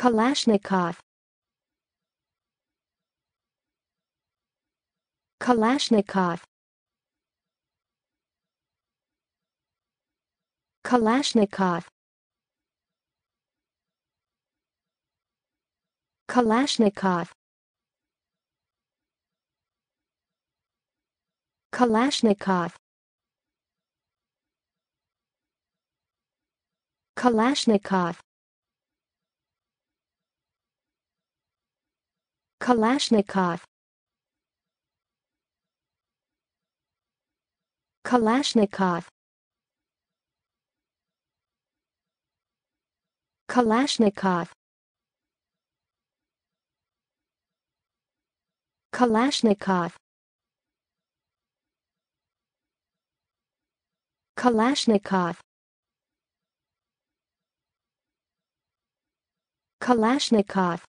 Kalashnikov Kalashnikov Kalashnikov Kalashnikov Kalashnikov Kalashnikov Kalashnikov Kalashnikov Kalashnikov Kalashnikov Kalashnikov Kalashnikov